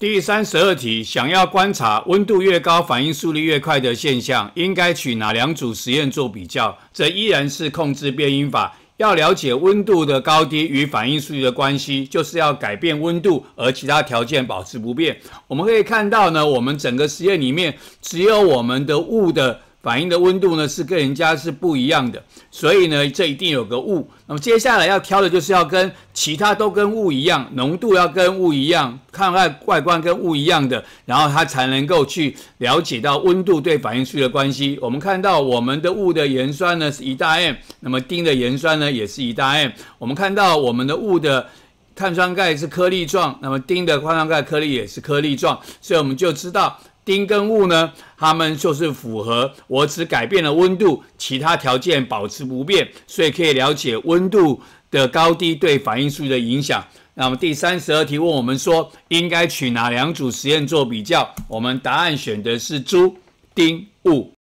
第三十二题，想要观察温度越高反应速率越快的现象，应该取哪两组实验做比较？这依然是控制变音法。要了解温度的高低与反应速率的关系，就是要改变温度，而其他条件保持不变。我们可以看到呢，我们整个实验里面，只有我们的物的。反应的温度呢是跟人家是不一样的，所以呢，这一定有个雾。那么接下来要挑的就是要跟其他都跟雾一样，浓度要跟雾一样，看外外观跟雾一样的，然后它才能够去了解到温度对反应速率的关系。我们看到我们的雾的盐酸呢是一大 M，那么丁的盐酸呢也是一大 M。我们看到我们的雾的碳酸钙是颗粒状，那么丁的碳酸钙颗粒也是颗粒状，所以我们就知道。丁跟戊呢？它们就是符合我只改变了温度，其他条件保持不变，所以可以了解温度的高低对反应速率的影响。那么第三十二题问我们说，应该取哪两组实验做比较？我们答案选的是猪丁戊。